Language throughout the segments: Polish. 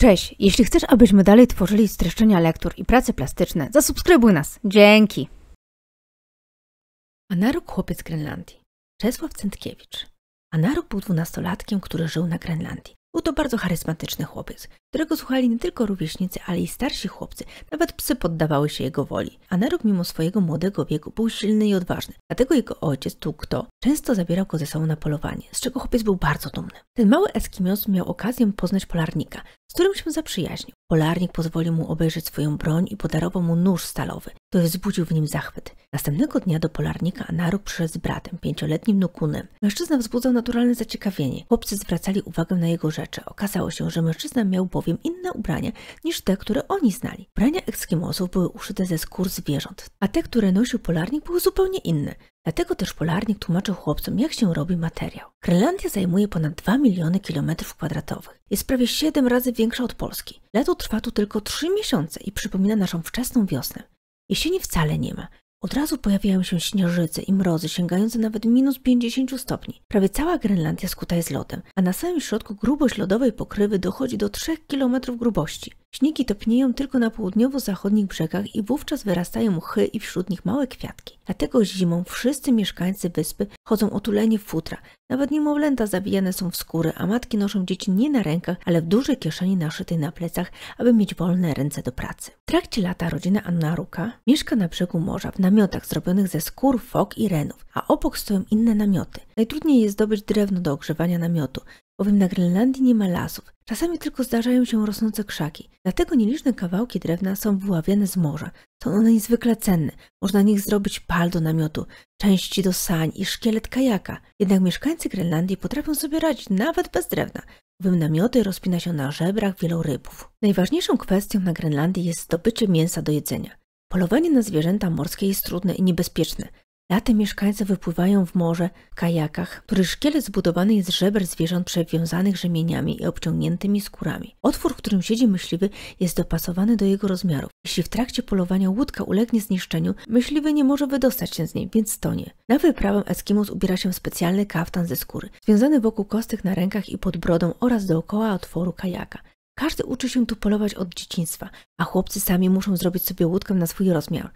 Cześć! Jeśli chcesz, abyśmy dalej tworzyli streszczenia lektur i prace plastyczne, zasubskrybuj nas. Dzięki! Anarok chłopiec Grenlandii. Czesław Centkiewicz. Anarok był dwunastolatkiem, który żył na Grenlandii. Był to bardzo charyzmatyczny chłopiec, którego słuchali nie tylko rówieśnicy, ale i starsi chłopcy, nawet psy poddawały się jego woli. Anarok mimo swojego młodego wieku był silny i odważny, dlatego jego ojciec, tu kto, często zabierał go ze sobą na polowanie, z czego chłopiec był bardzo dumny. Ten mały Eskimos miał okazję poznać polarnika, którym się zaprzyjaźnił. Polarnik pozwolił mu obejrzeć swoją broń i podarował mu nóż stalowy, który wzbudził w nim zachwyt. Następnego dnia do polarnika Anaru przyszedł z bratem, pięcioletnim Nukunem. Mężczyzna wzbudzał naturalne zaciekawienie. Chłopcy zwracali uwagę na jego rzeczy. Okazało się, że mężczyzna miał bowiem inne ubrania niż te, które oni znali. Ubrania Eskimosów były uszyte ze skór zwierząt, a te, które nosił polarnik, były zupełnie inne. Dlatego też polarnik tłumaczył chłopcom, jak się robi materiał. Grenlandia zajmuje ponad 2 miliony kilometrów kwadratowych. Jest prawie 7 razy większa od Polski. Lato trwa tu tylko 3 miesiące i przypomina naszą wczesną wiosnę. Jesieni wcale nie ma. Od razu pojawiają się śnieżyce i mrozy sięgające nawet minus 50 stopni. Prawie cała Grenlandia skuta jest lodem, a na samym środku grubość lodowej pokrywy dochodzi do 3 km grubości. Śniegi topnieją tylko na południowo-zachodnich brzegach i wówczas wyrastają mchy i wśród nich małe kwiatki. Dlatego zimą wszyscy mieszkańcy wyspy chodzą otuleni w futra. Nawet niemowlęta zawijane są w skóry, a matki noszą dzieci nie na rękach, ale w dużej kieszeni naszytej na plecach, aby mieć wolne ręce do pracy. W trakcie lata rodzina Anna Ruka mieszka na brzegu morza w namiotach zrobionych ze skór, fok i renów, a obok stoją inne namioty. Najtrudniej jest zdobyć drewno do ogrzewania namiotu, bowiem na Grenlandii nie ma lasów. Czasami tylko zdarzają się rosnące krzaki. Dlatego nieliczne kawałki drewna są wyławiane z morza. Są one niezwykle cenne. Można nich zrobić pal do namiotu, części do sań i szkielet kajaka. Jednak mieszkańcy Grenlandii potrafią sobie radzić nawet bez drewna, bowiem namioty rozpina się na żebrach wielu rybów. Najważniejszą kwestią na Grenlandii jest zdobycie mięsa do jedzenia. Polowanie na zwierzęta morskie jest trudne i niebezpieczne. Laty mieszkańcy wypływają w morze w kajakach, których szkielet zbudowany jest z żeber zwierząt przewiązanych rzemieniami i obciągniętymi skórami. Otwór, w którym siedzi myśliwy, jest dopasowany do jego rozmiarów. Jeśli w trakcie polowania łódka ulegnie zniszczeniu, myśliwy nie może wydostać się z niej, więc tonie. Na wyprawę Eskimos ubiera się specjalny kaftan ze skóry, związany wokół kostek na rękach i pod brodą oraz dookoła otworu kajaka. Każdy uczy się tu polować od dzieciństwa, a chłopcy sami muszą zrobić sobie łódkę na swój rozmiar.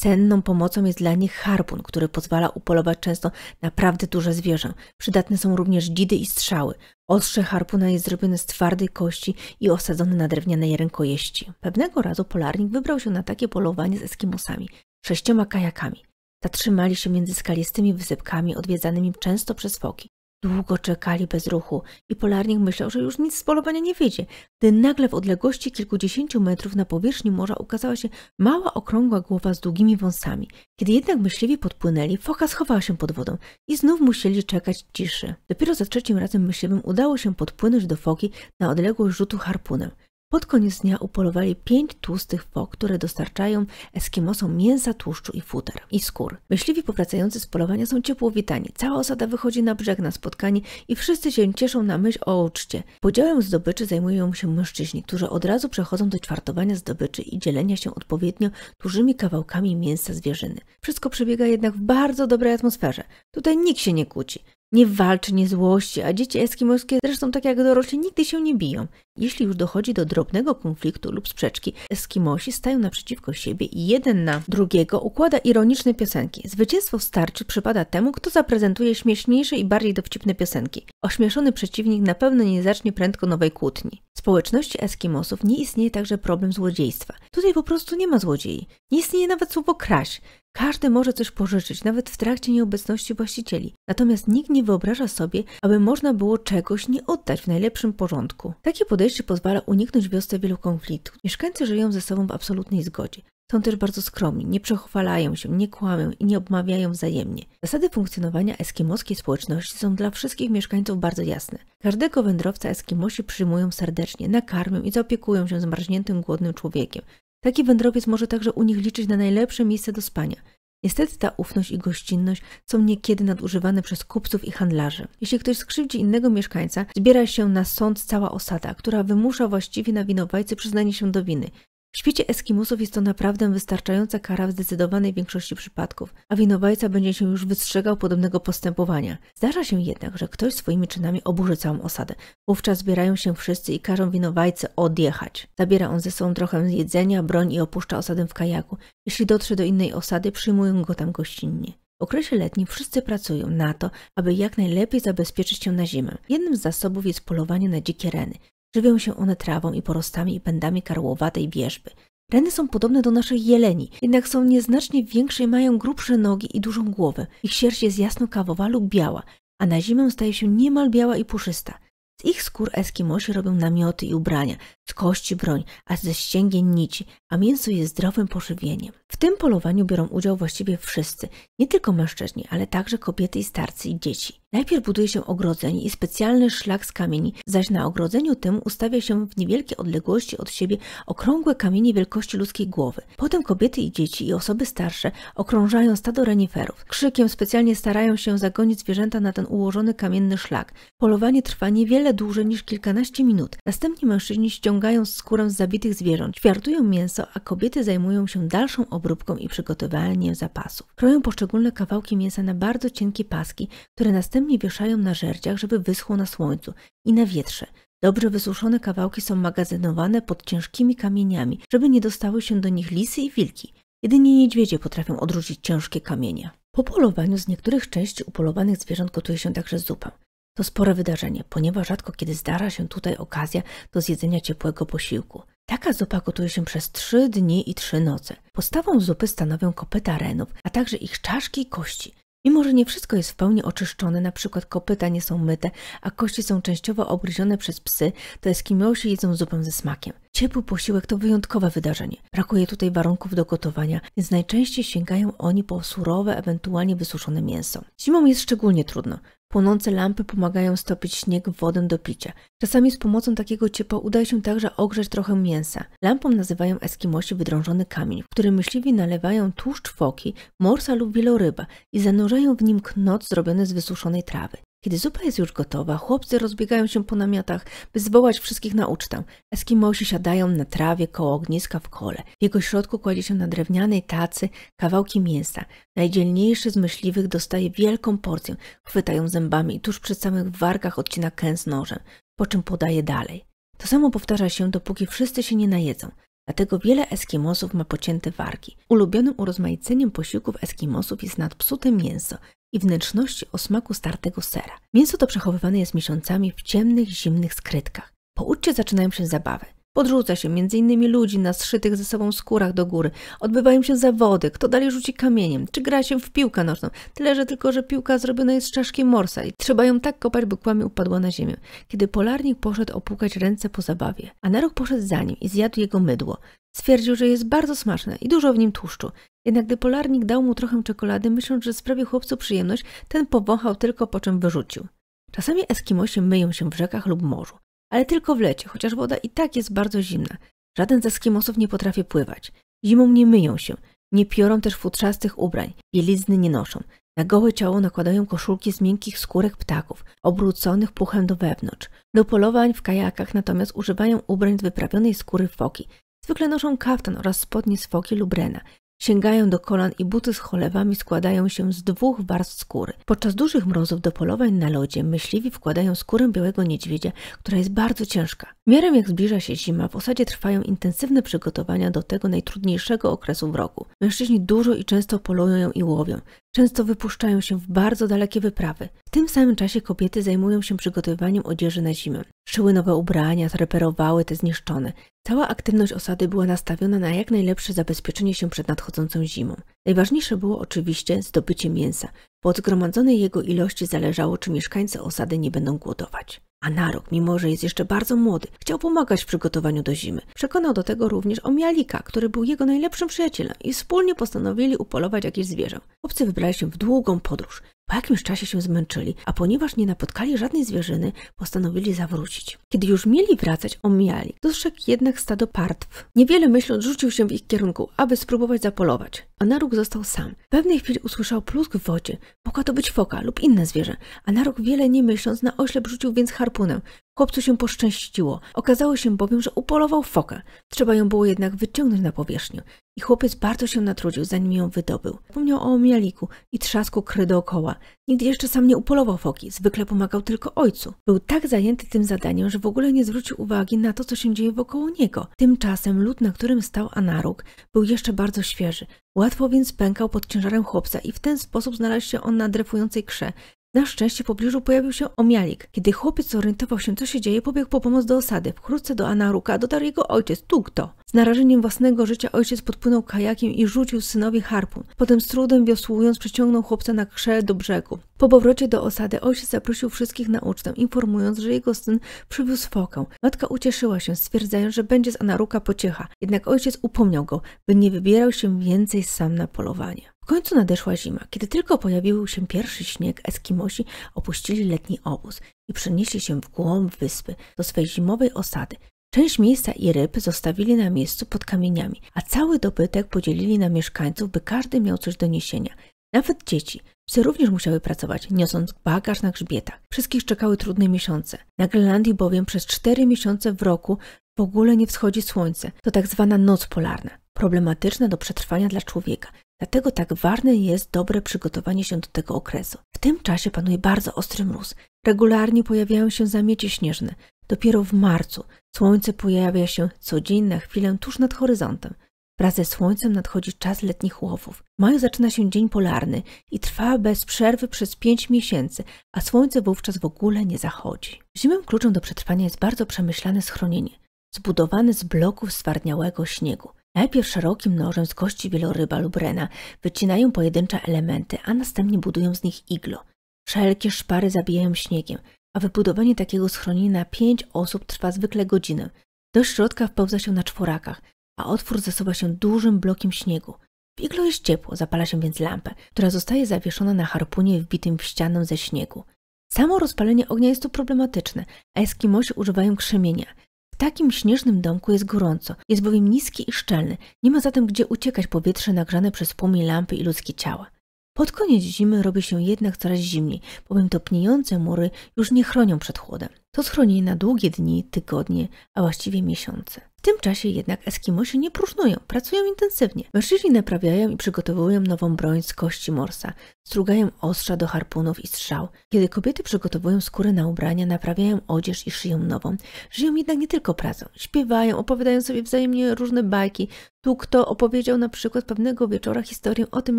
Cenną pomocą jest dla nich harpun, który pozwala upolować często naprawdę duże zwierzę. Przydatne są również dzidy i strzały. Ostrze harpuna jest zrobione z twardej kości i osadzone na drewnianej rękojeści. Pewnego razu polarnik wybrał się na takie polowanie z Eskimosami, sześcioma kajakami. Zatrzymali się między skalistymi wysypkami odwiedzanymi często przez foki. Długo czekali bez ruchu i polarnik myślał, że już nic z polowania nie wyjdzie. gdy nagle w odległości kilkudziesięciu metrów na powierzchni morza ukazała się mała, okrągła głowa z długimi wąsami. Kiedy jednak myśliwi podpłynęli, foka schowała się pod wodą i znów musieli czekać ciszy. Dopiero za trzecim razem myśliwym udało się podpłynąć do foki na odległość rzutu harpunem. Pod koniec dnia upolowali pięć tłustych fok, które dostarczają Eskimosom mięsa, tłuszczu i futer i skór. Myśliwi powracający z polowania są ciepło witani. Cała osada wychodzi na brzeg na spotkanie i wszyscy się cieszą na myśl o uczcie. Podziałem zdobyczy zajmują się mężczyźni, którzy od razu przechodzą do czwartowania zdobyczy i dzielenia się odpowiednio dużymi kawałkami mięsa zwierzyny. Wszystko przebiega jednak w bardzo dobrej atmosferze. Tutaj nikt się nie kłóci. Nie walczy, nie złości, a dzieci eskimoskie zresztą tak jak dorośli nigdy się nie biją. Jeśli już dochodzi do drobnego konfliktu lub sprzeczki, Eskimosi stają naprzeciwko siebie i jeden na drugiego układa ironiczne piosenki. Zwycięstwo w starciu przypada temu, kto zaprezentuje śmieszniejsze i bardziej dowcipne piosenki. Ośmieszony przeciwnik na pewno nie zacznie prędko nowej kłótni. W społeczności Eskimosów nie istnieje także problem złodziejstwa. Tutaj po prostu nie ma złodziei. Nie istnieje nawet słowo kraść. Każdy może coś pożyczyć, nawet w trakcie nieobecności właścicieli. Natomiast nikt nie wyobraża sobie, aby można było czegoś nie oddać w najlepszym porządku. Takie podejście Rycz pozwala uniknąć wiosce wielu konfliktów. Mieszkańcy żyją ze sobą w absolutnej zgodzie. Są też bardzo skromni, nie przechwalają się, nie kłamią i nie obmawiają wzajemnie. Zasady funkcjonowania eskimoskiej społeczności są dla wszystkich mieszkańców bardzo jasne. Każdego wędrowca Eskimosi przyjmują serdecznie, nakarmią i zaopiekują się zmarzniętym, głodnym człowiekiem. Taki wędrowiec może także u nich liczyć na najlepsze miejsce do spania. Niestety ta ufność i gościnność są niekiedy nadużywane przez kupców i handlarzy. Jeśli ktoś skrzywdzi innego mieszkańca, zbiera się na sąd cała osada, która wymusza właściwie na winowajcy przyznanie się do winy. W świecie Eskimusów jest to naprawdę wystarczająca kara w zdecydowanej większości przypadków, a winowajca będzie się już wystrzegał podobnego postępowania. Zdarza się jednak, że ktoś swoimi czynami oburzy całą osadę. Wówczas zbierają się wszyscy i każą winowajcę odjechać. Zabiera on ze sobą trochę jedzenia, broń i opuszcza osadę w kajaku. Jeśli dotrze do innej osady, przyjmują go tam gościnnie. W okresie letnim wszyscy pracują na to, aby jak najlepiej zabezpieczyć się na zimę. Jednym z zasobów jest polowanie na dzikie reny. Żywią się one trawą i porostami i pędami karłowatej wierzby. Reny są podobne do naszych jeleni, jednak są nieznacznie większe i mają grubsze nogi i dużą głowę. Ich sierść jest jasno-kawowa lub biała, a na zimę staje się niemal biała i puszysta. Z ich skór Eskimosi robią namioty i ubrania, z kości broń, a ze ścięgien nici, a mięso jest zdrowym pożywieniem. W tym polowaniu biorą udział właściwie wszyscy, nie tylko mężczyźni, ale także kobiety i starcy i dzieci. Najpierw buduje się ogrodzenie i specjalny szlak z kamieni, zaś na ogrodzeniu tym ustawia się w niewielkiej odległości od siebie okrągłe kamienie wielkości ludzkiej głowy. Potem kobiety i dzieci i osoby starsze okrążają stado reniferów. Krzykiem specjalnie starają się zagonić zwierzęta na ten ułożony kamienny szlak. Polowanie trwa niewiele dłużej niż kilkanaście minut. Następnie mężczyźni ściągają ściągają skórę z zabitych zwierząt, ćwiartują mięso, a kobiety zajmują się dalszą obróbką i przygotowaniem zapasów. Kroją poszczególne kawałki mięsa na bardzo cienkie paski, które następnie wieszają na żerdziach, żeby wyschło na słońcu i na wietrze. Dobrze wysuszone kawałki są magazynowane pod ciężkimi kamieniami, żeby nie dostały się do nich lisy i wilki. Jedynie niedźwiedzie potrafią odrzucić ciężkie kamienie. Po polowaniu z niektórych części upolowanych zwierząt gotuje się także zupę. To spore wydarzenie, ponieważ rzadko kiedy zdarza się tutaj okazja do zjedzenia ciepłego posiłku. Taka zupa gotuje się przez 3 dni i 3 noce. Podstawą zupy stanowią kopyta renów, a także ich czaszki i kości. Mimo, że nie wszystko jest w pełni oczyszczone, na przykład kopyta nie są myte, a kości są częściowo obgryzione przez psy, to Eskimosi jedzą zupę ze smakiem. Ciepły posiłek to wyjątkowe wydarzenie. Brakuje tutaj warunków do gotowania, więc najczęściej sięgają oni po surowe, ewentualnie wysuszone mięso. Zimą jest szczególnie trudno. Płonące lampy pomagają stopić śnieg w wodę do picia. Czasami z pomocą takiego ciepła udaje się także ogrzać trochę mięsa. Lampą nazywają Eskimosi wydrążony kamień, w który myśliwi nalewają tłuszcz foki, morsa lub wieloryba i zanurzają w nim knot zrobiony z wysuszonej trawy. Kiedy zupa jest już gotowa, chłopcy rozbiegają się po namiotach, by zwołać wszystkich na ucztę. Eskimosi siadają na trawie koło ogniska w kole. W jego środku kładzie się na drewnianej tacy kawałki mięsa. Najdzielniejszy z myśliwych dostaje wielką porcję, chwyta ją zębami i tuż przy samych warkach odcina kęs nożem, po czym podaje dalej. To samo powtarza się, dopóki wszyscy się nie najedzą. Dlatego wiele Eskimosów ma pocięte warki. Ulubionym urozmaiceniem posiłków Eskimosów jest nadpsute mięso, i wnętrzności o smaku startego sera. Mięso to przechowywane jest miesiącami w ciemnych, zimnych skrytkach. Po uczcie zaczynają się zabawy. Podrzuca się m.in. ludzi na zszytych ze sobą skórach do góry. Odbywają się zawody, kto dalej rzuci kamieniem, czy gra się w piłkę nożną. Tyle, że tylko, że piłka zrobiona jest z czaszki morsa i trzeba ją tak kopać, by kłamie upadła na ziemię. Kiedy polarnik poszedł opłukać ręce po zabawie, a Naruch poszedł za nim i zjadł jego mydło. Stwierdził, że jest bardzo smaczne i dużo w nim tłuszczu. Jednak gdy polarnik dał mu trochę czekolady, myśląc, że sprawi chłopcu przyjemność, ten powąchał tylko, po czym wyrzucił. Czasami Eskimosi myją się w rzekach lub morzu ale tylko w lecie, chociaż woda i tak jest bardzo zimna. Żaden ze skimosów nie potrafi pływać. Zimą nie myją się, nie piorą też futrzastych ubrań, bielizny nie noszą. Na gołe ciało nakładają koszulki z miękkich skórek ptaków, obróconych puchem do wewnątrz. Do polowań w kajakach natomiast używają ubrań z wyprawionej skóry foki. Zwykle noszą kaftan oraz spodnie z foki lub rena. Sięgają do kolan i buty z cholewami składają się z dwóch warstw skóry. Podczas dużych mrozów do polowań na lodzie myśliwi wkładają skórę białego niedźwiedzia, która jest bardzo ciężka. Miarem jak zbliża się zima, w osadzie trwają intensywne przygotowania do tego najtrudniejszego okresu w roku. Mężczyźni dużo i często polują i łowią. Często wypuszczają się w bardzo dalekie wyprawy. W tym samym czasie kobiety zajmują się przygotowywaniem odzieży na zimę. Szyły nowe ubrania, zreperowały te zniszczone. Cała aktywność osady była nastawiona na jak najlepsze zabezpieczenie się przed nadchodzącą zimą. Najważniejsze było oczywiście zdobycie mięsa, bo od zgromadzonej jego ilości zależało, czy mieszkańcy osady nie będą głodować. A Narok, mimo że jest jeszcze bardzo młody, chciał pomagać w przygotowaniu do zimy. Przekonał do tego również Omialika, który był jego najlepszym przyjacielem i wspólnie postanowili upolować jakieś zwierzę. Chłopcy wybrali się w długą podróż. Po jakimś czasie się zmęczyli, a ponieważ nie napotkali żadnej zwierzyny, postanowili zawrócić. Kiedy już mieli wracać, omijali. Dostrzegł jednak stado partw. Niewiele myśląc, rzucił się w ich kierunku, aby spróbować zapolować. A Naruk pozostał sam. W pewnej chwili usłyszał plusk w wodzie. Mogła to być foka lub inne zwierzę, a Narok wiele nie myśląc na oślep rzucił więc harpunę. Chłopcu się poszczęściło. Okazało się bowiem, że upolował fokę. Trzeba ją było jednak wyciągnąć na powierzchnię. I chłopiec bardzo się natrudził, zanim ją wydobył. Zapomniał o mialiku i trzasku kry dookoła. Nigdy jeszcze sam nie upolował foki, zwykle pomagał tylko ojcu. Był tak zajęty tym zadaniem, że w ogóle nie zwrócił uwagi na to, co się dzieje wokoło niego. Tymczasem lód, na którym stał Anaruk, był jeszcze bardzo świeży. Łatwo więc pękał pod ciężarem chłopca i w ten sposób znalazł się on na dryfującej krze, na szczęście w pobliżu pojawił się omialik. Kiedy chłopiec zorientował się, co się dzieje, pobiegł po pomoc do osady. Wkrótce do Anaruka dotarł jego ojciec, Tugto. Z narażeniem własnego życia ojciec podpłynął kajakiem i rzucił synowi harpun. Potem z trudem wiosłując przeciągnął chłopca na krze do brzegu. Po powrocie do osady ojciec zaprosił wszystkich na ucztę, informując, że jego syn przywiózł fokę. Matka ucieszyła się, stwierdzając, że będzie z Anaruka pociecha. Jednak ojciec upomniał go, by nie wybierał się więcej sam na polowanie końcu nadeszła zima. Kiedy tylko pojawił się pierwszy śnieg, Eskimosi opuścili letni obóz i przenieśli się w głąb wyspy do swej zimowej osady. Część miejsca i ryb zostawili na miejscu pod kamieniami, a cały dobytek podzielili na mieszkańców, by każdy miał coś do niesienia. Nawet dzieci. Psy również musiały pracować, niosąc bagaż na grzbietach. Wszystkich czekały trudne miesiące. Na Grenlandii bowiem przez cztery miesiące w roku w ogóle nie wschodzi słońce. To tak zwana noc polarna, problematyczna do przetrwania dla człowieka. Dlatego tak ważne jest dobre przygotowanie się do tego okresu. W tym czasie panuje bardzo ostry mróz. Regularnie pojawiają się zamiecie śnieżne. Dopiero w marcu słońce pojawia się codziennie na chwilę tuż nad horyzontem. Wraz ze słońcem nadchodzi czas letnich łowów. W maju zaczyna się dzień polarny i trwa bez przerwy przez pięć miesięcy, a słońce wówczas w ogóle nie zachodzi. W kluczem do przetrwania jest bardzo przemyślane schronienie, zbudowane z bloków stwardniałego śniegu. Najpierw szerokim nożem z kości wieloryba lub rena wycinają pojedyncze elementy, a następnie budują z nich iglo. Wszelkie szpary zabijają śniegiem, a wybudowanie takiego schronienia na pięć osób trwa zwykle godzinę. Do środka wpełza się na czworakach, a otwór zasuwa się dużym blokiem śniegu. W iglo jest ciepło, zapala się więc lampę, która zostaje zawieszona na harpunie wbitym w ścianę ze śniegu. Samo rozpalenie ognia jest tu problematyczne, a Eskimosi używają krzemienia – takim śnieżnym domku jest gorąco, jest bowiem niski i szczelny, nie ma zatem gdzie uciekać powietrze nagrzane przez płomień lampy i ludzkie ciała. Pod koniec zimy robi się jednak coraz zimniej, bowiem topniejące mury już nie chronią przed chłodem. To schronienie na długie dni, tygodnie, a właściwie miesiące. W tym czasie jednak Eskimosi nie próżnują, pracują intensywnie. Mężczyźni naprawiają i przygotowują nową broń z kości morsa, strugają ostrza do harpunów i strzał. Kiedy kobiety przygotowują skóry na ubrania, naprawiają odzież i szyją nową. Żyją jednak nie tylko pracą. Śpiewają, opowiadają sobie wzajemnie różne bajki. Tu kto opowiedział na przykład pewnego wieczora historię o tym,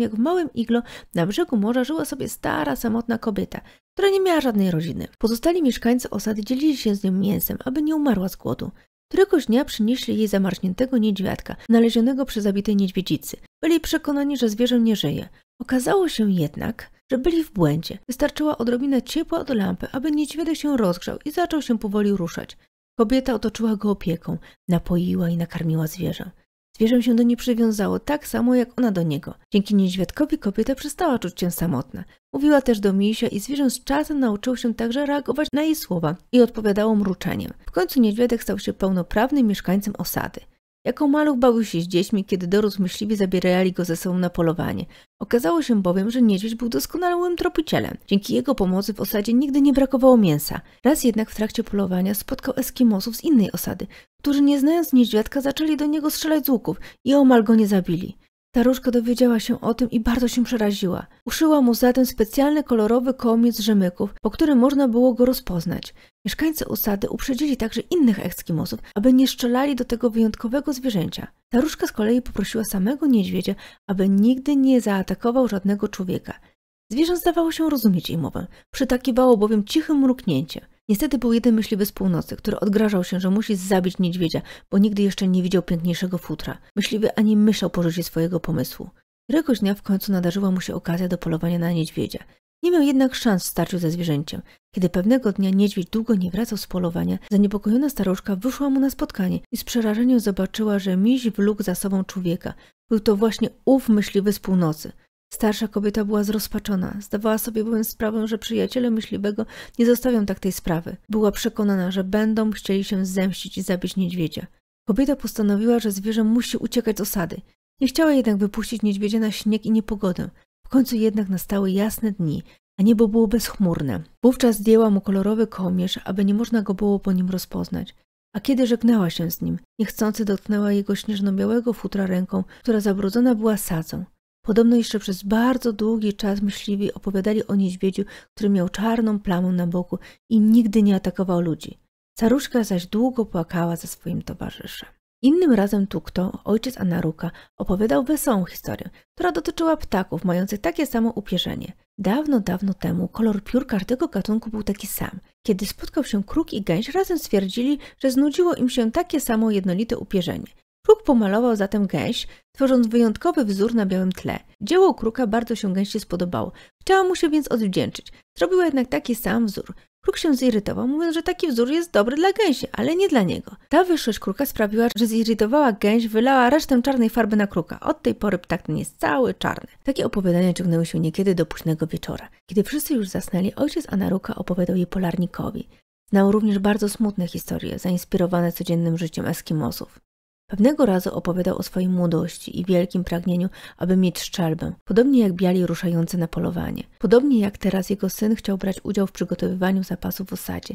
jak w małym iglo na brzegu morza żyła sobie stara, samotna kobieta, która nie miała żadnej rodziny. Pozostali mieszkańcy osady dzielili się z nią mięsem, aby nie umarła z głodu. Któregoś dnia przynieśli jej zamarzniętego niedźwiadka, znalezionego przy zabitej niedźwiedzicy. Byli przekonani, że zwierzę nie żyje. Okazało się jednak, że byli w błędzie. Wystarczyła odrobina ciepła od lampy, aby niedźwiadek się rozgrzał i zaczął się powoli ruszać. Kobieta otoczyła go opieką, napoiła i nakarmiła zwierzę. Zwierzę się do niej przywiązało tak samo jak ona do niego. Dzięki niedźwiadkowi kobieta przestała czuć się samotna. Mówiła też do misia i zwierzę z czasem nauczyło się także reagować na jej słowa i odpowiadało mruczeniem. W końcu niedźwiadek stał się pełnoprawnym mieszkańcem osady. Jaką maluch bawił się z dziećmi, kiedy dorósł myśliwi zabierali go ze sobą na polowanie. Okazało się bowiem, że niedźwiedź był doskonałym tropicielem. Dzięki jego pomocy w osadzie nigdy nie brakowało mięsa. Raz jednak w trakcie polowania spotkał Eskimosów z innej osady, którzy nie znając niedźwiadka zaczęli do niego strzelać z łuków i omal go nie zabili. Staruszka dowiedziała się o tym i bardzo się przeraziła. Uszyła mu zatem specjalny kolorowy komiec rzemyków, po którym można było go rozpoznać. Mieszkańcy osady uprzedzili także innych Eskimosów, aby nie strzelali do tego wyjątkowego zwierzęcia. Staruszka z kolei poprosiła samego niedźwiedzia, aby nigdy nie zaatakował żadnego człowieka. Zwierzę zdawało się rozumieć jej mowę, przytakiwało bowiem cichym mruknięciem. Niestety był jeden myśliwy z północy, który odgrażał się, że musi zabić niedźwiedzia, bo nigdy jeszcze nie widział piękniejszego futra. Myśliwy ani myślał porzucić swojego pomysłu. Któregoś dnia w końcu nadarzyła mu się okazja do polowania na niedźwiedzia. Nie miał jednak szans w starciu ze zwierzęciem. Kiedy pewnego dnia niedźwiedź długo nie wracał z polowania, zaniepokojona staruszka wyszła mu na spotkanie i z przerażeniem zobaczyła, że miś luk za sobą człowieka. Był to właśnie ów myśliwy z północy. Starsza kobieta była zrozpaczona. Zdawała sobie bowiem sprawę, że przyjaciele myśliwego nie zostawią tak tej sprawy. Była przekonana, że będą chcieli się zemścić i zabić niedźwiedzia. Kobieta postanowiła, że zwierzę musi uciekać z osady. Nie chciała jednak wypuścić niedźwiedzia na śnieg i niepogodę. W końcu jednak nastały jasne dni, a niebo było bezchmurne. Wówczas zdjęła mu kolorowy kołnierz, aby nie można go było po nim rozpoznać. A kiedy żegnała się z nim, niechcący dotknęła jego śnieżno-białego futra ręką, która zabrudzona była sadzą. Podobno jeszcze przez bardzo długi czas myśliwi opowiadali o niedźwiedziu, który miał czarną plamę na boku i nigdy nie atakował ludzi. Caruszka zaś długo płakała za swoim towarzyszem. Innym razem Tukto, ojciec Anaruka, opowiadał wesołą historię, która dotyczyła ptaków mających takie samo upierzenie. Dawno, dawno temu kolor piór każdego gatunku był taki sam. Kiedy spotkał się kruk i gęś, razem stwierdzili, że znudziło im się takie samo jednolite upierzenie. Kruk pomalował zatem gęś, tworząc wyjątkowy wzór na białym tle. Dzieło Kruka bardzo się gęście spodobało. Chciała mu się więc odwdzięczyć. Zrobiła jednak taki sam wzór. Kruk się zirytował, mówiąc, że taki wzór jest dobry dla gęsi, ale nie dla niego. Ta wyższość kruka sprawiła, że zirytowała gęś, wylała resztę czarnej farby na kruka. Od tej pory ptak ten jest cały czarny. Takie opowiadania ciągnęły się niekiedy do późnego wieczora. Kiedy wszyscy już zasnęli, ojciec Anaruka opowiadał je polarnikowi. Znał również bardzo smutne historie, zainspirowane codziennym życiem Eskimosów. Pewnego razu opowiadał o swojej młodości i wielkim pragnieniu, aby mieć szczelbę, podobnie jak biali ruszający na polowanie. Podobnie jak teraz jego syn chciał brać udział w przygotowywaniu zapasów w osadzie.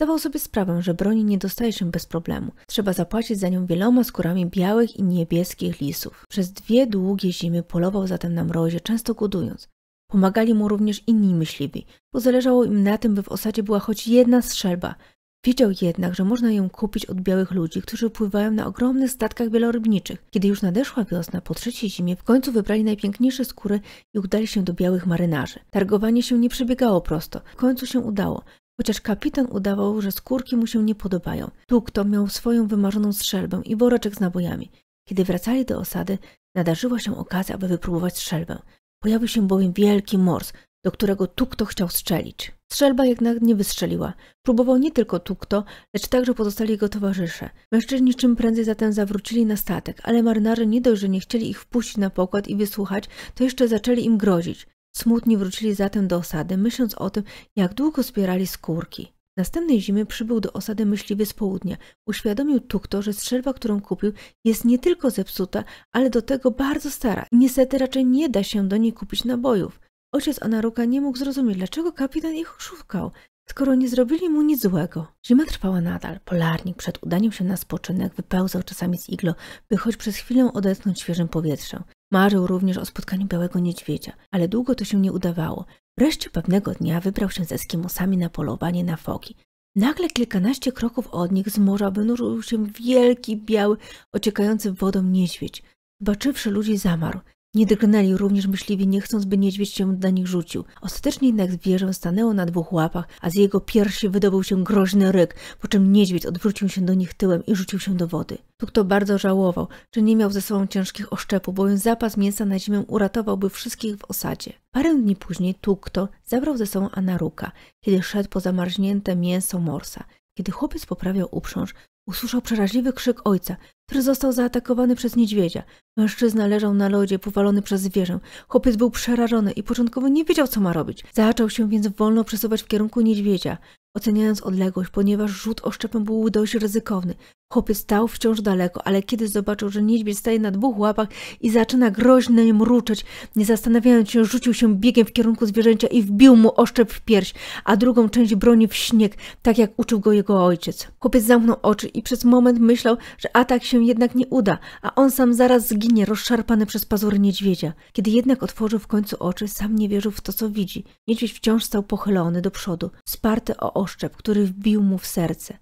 Zdawał sobie sprawę, że broni nie dostaje się bez problemu. Trzeba zapłacić za nią wieloma skórami białych i niebieskich lisów. Przez dwie długie zimy polował zatem na mrozie, często głodując. Pomagali mu również inni myśliwi, bo zależało im na tym, by w osadzie była choć jedna strzelba – Wiedział jednak, że można ją kupić od białych ludzi, którzy pływają na ogromnych statkach wielorybniczych. Kiedy już nadeszła wiosna, po trzeciej zimie w końcu wybrali najpiękniejsze skóry i udali się do białych marynarzy. Targowanie się nie przebiegało prosto. W końcu się udało. Chociaż kapitan udawał, że skórki mu się nie podobają. Tukto miał swoją wymarzoną strzelbę i woreczek z nabojami. Kiedy wracali do osady, nadarzyła się okazja, aby wypróbować strzelbę. Pojawił się bowiem wielki mors, do którego Tukto chciał strzelić. Strzelba jednak nie wystrzeliła. Próbował nie tylko Tukto, lecz także pozostali jego towarzysze. Mężczyźni czym prędzej zatem zawrócili na statek, ale marynarze nie dość, że nie chcieli ich wpuścić na pokład i wysłuchać, to jeszcze zaczęli im grozić. Smutni wrócili zatem do osady, myśląc o tym, jak długo zbierali skórki. Następnej zimy przybył do osady myśliwy z południa. Uświadomił Tukto, że strzelba, którą kupił, jest nie tylko zepsuta, ale do tego bardzo stara. Niestety raczej nie da się do niej kupić nabojów. Ojciec Onaruka nie mógł zrozumieć, dlaczego kapitan ich szukał, skoro nie zrobili mu nic złego. Zima trwała nadal. Polarnik przed udaniem się na spoczynek wypełzał czasami z iglo, by choć przez chwilę odetchnąć świeżym powietrzem. Marzył również o spotkaniu białego niedźwiedzia, ale długo to się nie udawało. Wreszcie pewnego dnia wybrał się ze Eskimosami na polowanie na foki. Nagle kilkanaście kroków od nich z morza wynurzył się wielki, biały, ociekający wodą niedźwiedź. Zobaczywszy ludzi zamarł. Nie drgnęli również myśliwi, nie chcąc, by niedźwiedź się na nich rzucił. Ostatecznie jednak zwierzę stanęło na dwóch łapach, a z jego piersi wydobył się groźny ryk, po czym niedźwiedź odwrócił się do nich tyłem i rzucił się do wody. Tu bardzo żałował, że nie miał ze sobą ciężkich oszczepów, bowiem zapas mięsa na zimę uratowałby wszystkich w osadzie. Parę dni później Tukto zabrał ze sobą Anaruka, kiedy szedł po zamarznięte mięso morsa. Kiedy chłopiec poprawiał uprząż, Usłyszał przeraźliwy krzyk ojca, który został zaatakowany przez niedźwiedzia. Mężczyzna leżał na lodzie, powalony przez zwierzę. Chłopiec był przerażony i początkowo nie wiedział, co ma robić. Zaczął się więc wolno przesuwać w kierunku niedźwiedzia, oceniając odległość, ponieważ rzut oszczepem był dość ryzykowny. Chłopiec stał wciąż daleko, ale kiedy zobaczył, że niedźwiedź staje na dwóch łapach i zaczyna groźnie mruczeć, nie zastanawiając się, rzucił się biegiem w kierunku zwierzęcia i wbił mu oszczep w pierś, a drugą część broni w śnieg, tak jak uczył go jego ojciec. Chłopiec zamknął oczy i przez moment myślał, że atak się jednak nie uda, a on sam zaraz zginie, rozszarpany przez pazury niedźwiedzia. Kiedy jednak otworzył w końcu oczy, sam nie wierzył w to, co widzi. Niedźwiedź wciąż stał pochylony do przodu, sparty o oszczep, który wbił mu w serce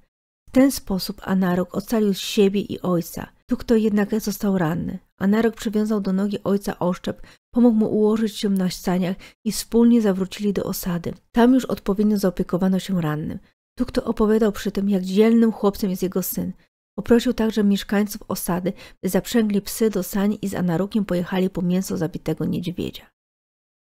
ten sposób Anarok ocalił siebie i ojca. Tu kto jednak został ranny. Anarok przywiązał do nogi ojca oszczep, pomógł mu ułożyć się na ścianiach i wspólnie zawrócili do osady. Tam już odpowiednio zaopiekowano się rannym. Tu kto opowiadał przy tym, jak dzielnym chłopcem jest jego syn. Poprosił także mieszkańców osady, by zaprzęgli psy do sani i z Anarukiem pojechali po mięso zabitego niedźwiedzia.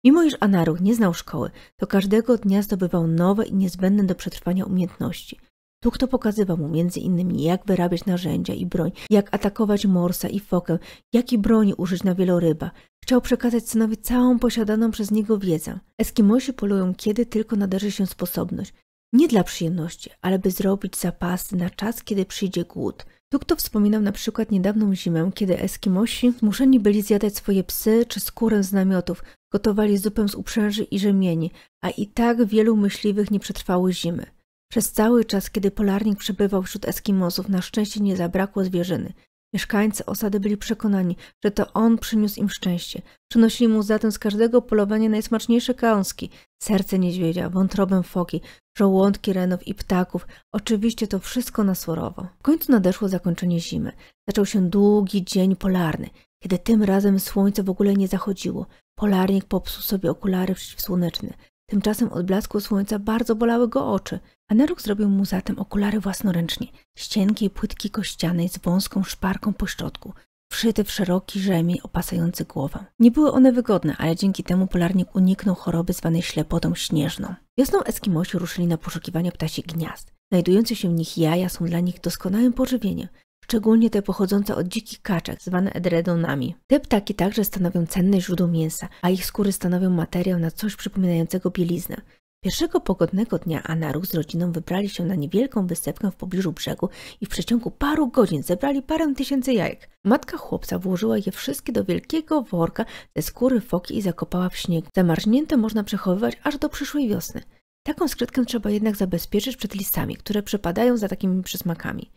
Mimo iż Anaruk nie znał szkoły, to każdego dnia zdobywał nowe i niezbędne do przetrwania umiejętności – tu kto pokazywał mu między innymi jak wyrabiać narzędzia i broń, jak atakować morsa i fokę, jakie broni użyć na wieloryba. Chciał przekazać synowi całą posiadaną przez niego wiedzę. Eskimosi polują kiedy tylko nadarzy się sposobność. Nie dla przyjemności, ale by zrobić zapasy na czas, kiedy przyjdzie głód. Tu kto wspominał na przykład niedawną zimę, kiedy Eskimosi zmuszeni byli zjadać swoje psy czy skórę z namiotów, gotowali zupę z uprzęży i rzemieni, a i tak wielu myśliwych nie przetrwało zimy. Przez cały czas, kiedy polarnik przebywał wśród Eskimosów, na szczęście nie zabrakło zwierzyny. Mieszkańcy osady byli przekonani, że to on przyniósł im szczęście. Przynosili mu zatem z każdego polowania najsmaczniejsze kąski, serce niedźwiedzia, wątrobę foki, żołądki renów i ptaków. Oczywiście to wszystko na surowo. W końcu nadeszło zakończenie zimy. Zaczął się długi dzień polarny, kiedy tym razem słońce w ogóle nie zachodziło. Polarnik popsuł sobie okulary przeciwsłoneczne. Tymczasem od blasku słońca bardzo bolały go oczy, a Neruk zrobił mu zatem okulary własnoręcznie, z płytki kościanej z wąską szparką po środku, wszyty w szeroki rzemień opasający głowę. Nie były one wygodne, ale dzięki temu polarnik uniknął choroby zwanej ślepotą śnieżną. Wiosną Eskimosi ruszyli na poszukiwania ptasich gniazd. Znajdujące się w nich jaja są dla nich doskonałym pożywieniem, szczególnie te pochodzące od dzikich kaczek, zwane edredonami. Te ptaki także stanowią cenne źródło mięsa, a ich skóry stanowią materiał na coś przypominającego bieliznę. Pierwszego pogodnego dnia Anaruch z rodziną wybrali się na niewielką wysepkę w pobliżu brzegu i w przeciągu paru godzin zebrali parę tysięcy jajek. Matka chłopca włożyła je wszystkie do wielkiego worka ze skóry foki i zakopała w śniegu. Zamarznięte można przechowywać aż do przyszłej wiosny. Taką skrytkę trzeba jednak zabezpieczyć przed lisami, które przepadają za takimi przysmakami.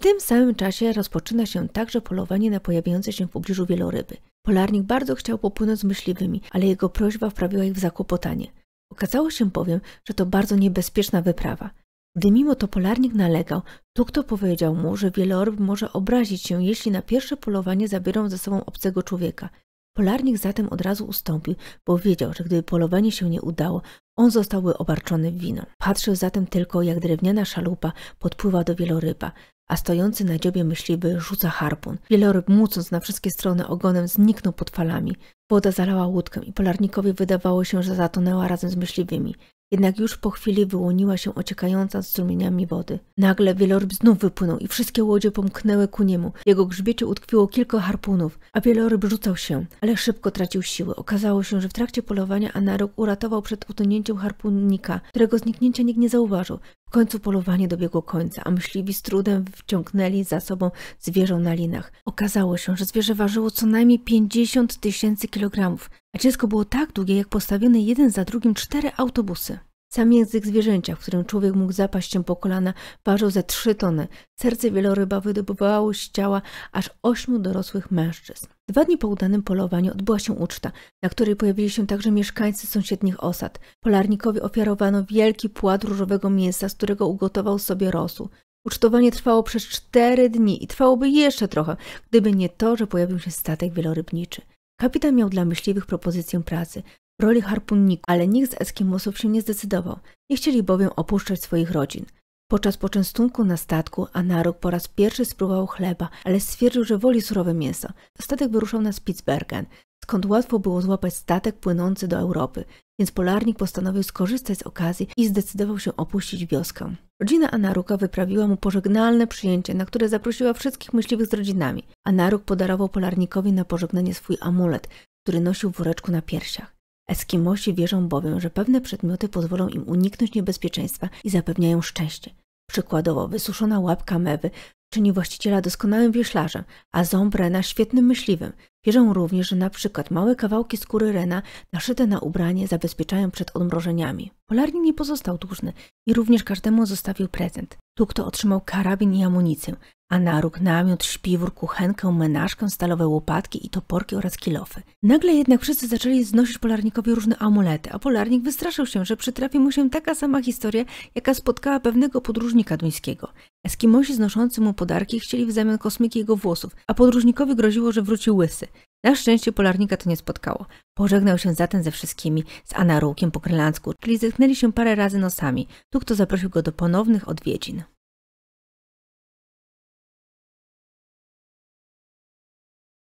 W tym samym czasie rozpoczyna się także polowanie na pojawiające się w pobliżu wieloryby. Polarnik bardzo chciał popłynąć z myśliwymi, ale jego prośba wprawiła ich w zakłopotanie. Okazało się bowiem, że to bardzo niebezpieczna wyprawa. Gdy mimo to polarnik nalegał, tu kto powiedział mu, że wieloryb może obrazić się, jeśli na pierwsze polowanie zabiorą ze sobą obcego człowieka. Polarnik zatem od razu ustąpił, bo wiedział, że gdyby polowanie się nie udało, on zostałby obarczony winą. Patrzył zatem tylko, jak drewniana szalupa podpływa do wieloryba, a stojący na dziobie myśliwy rzuca harpun. Wieloryb, mucąc na wszystkie strony ogonem, zniknął pod falami. Woda zalała łódkę i polarnikowi wydawało się, że zatonęła razem z myśliwymi. Jednak już po chwili wyłoniła się ociekająca strumieniami wody. Nagle wieloryb znów wypłynął i wszystkie łodzie pomknęły ku niemu. W jego grzbiecie utkwiło kilka harpunów, a wieloryb rzucał się, ale szybko tracił siły. Okazało się, że w trakcie polowania Anarok uratował przed utonięciem harpunnika, którego zniknięcia nikt nie zauważył. W końcu polowanie dobiegło końca, a myśliwi z trudem wciągnęli za sobą zwierzę na linach. Okazało się, że zwierzę ważyło co najmniej 50 tysięcy kilogramów, a dziecko było tak długie, jak postawione jeden za drugim cztery autobusy. Sam język zwierzęcia, w którym człowiek mógł zapaść się po kolana, ważył ze trzy tony. Serce wieloryba wydobywało z ciała aż ośmiu dorosłych mężczyzn. Dwa dni po udanym polowaniu odbyła się uczta, na której pojawili się także mieszkańcy sąsiednich osad. Polarnikowi ofiarowano wielki płat różowego mięsa, z którego ugotował sobie rosu. Ucztowanie trwało przez cztery dni i trwałoby jeszcze trochę, gdyby nie to, że pojawił się statek wielorybniczy. Kapitan miał dla myśliwych propozycję pracy roli harpunników, ale nikt z Eskimosów się nie zdecydował. Nie chcieli bowiem opuszczać swoich rodzin. Podczas poczęstunku na statku Anaruk po raz pierwszy spróbował chleba, ale stwierdził, że woli surowe mięso. Statek wyruszał na Spitsbergen, skąd łatwo było złapać statek płynący do Europy, więc polarnik postanowił skorzystać z okazji i zdecydował się opuścić wioskę. Rodzina Anaruka wyprawiła mu pożegnalne przyjęcie, na które zaprosiła wszystkich myśliwych z rodzinami. Anaruk podarował polarnikowi na pożegnanie swój amulet, który nosił w woreczku na piersiach. Eskimosi wierzą bowiem, że pewne przedmioty pozwolą im uniknąć niebezpieczeństwa i zapewniają szczęście. Przykładowo wysuszona łapka mewy czyni właściciela doskonałym wioślarzem, a ząb rena świetnym myśliwym. Wierzą również, że na przykład małe kawałki skóry rena naszyte na ubranie zabezpieczają przed odmrożeniami. Polarnik nie pozostał dłużny i również każdemu zostawił prezent. Tu kto otrzymał karabin i amunicję, a na róg namiot, śpiwór, kuchenkę, menażkę, stalowe łopatki i toporki oraz kilofy. Nagle jednak wszyscy zaczęli znosić polarnikowi różne amulety, a polarnik wystraszył się, że przytrafi mu się taka sama historia, jaka spotkała pewnego podróżnika duńskiego. Eskimosi znoszący mu podarki chcieli w zamian kosmiki jego włosów, a podróżnikowi groziło, że wróci łysy. Na szczęście polarnika to nie spotkało. Pożegnał się zatem ze wszystkimi, z Anarukiem po krylancku, czyli zetknęli się parę razy nosami. Tu kto zaprosił go do ponownych odwiedzin.